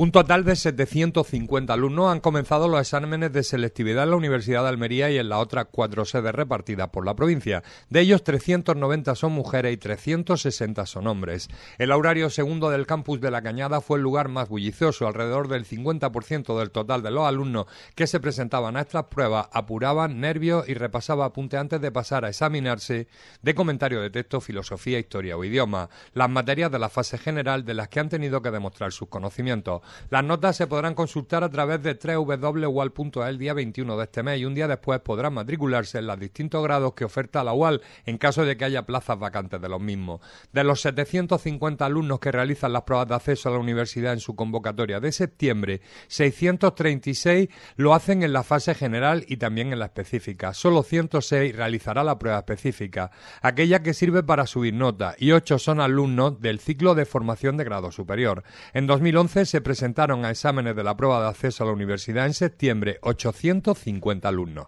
Un total de 750 alumnos han comenzado los exámenes de selectividad en la Universidad de Almería y en las otras cuatro sedes repartidas por la provincia. De ellos, 390 son mujeres y 360 son hombres. El horario segundo del campus de La Cañada fue el lugar más bullicioso. Alrededor del 50% del total de los alumnos que se presentaban a estas pruebas apuraban nervios y repasaba apunte antes de pasar a examinarse de comentario de texto, filosofía, historia o idioma, las materias de la fase general de las que han tenido que demostrar sus conocimientos. Las notas se podrán consultar a través de www.ual.es el día 21 de este mes y un día después podrán matricularse en los distintos grados que oferta la UAL en caso de que haya plazas vacantes de los mismos. De los 750 alumnos que realizan las pruebas de acceso a la universidad en su convocatoria de septiembre, 636 lo hacen en la fase general y también en la específica. Solo 106 realizará la prueba específica, aquella que sirve para subir nota, y 8 son alumnos del ciclo de formación de grado superior. En 2011 se presentaron a exámenes de la prueba de acceso a la universidad en septiembre 850 alumnos.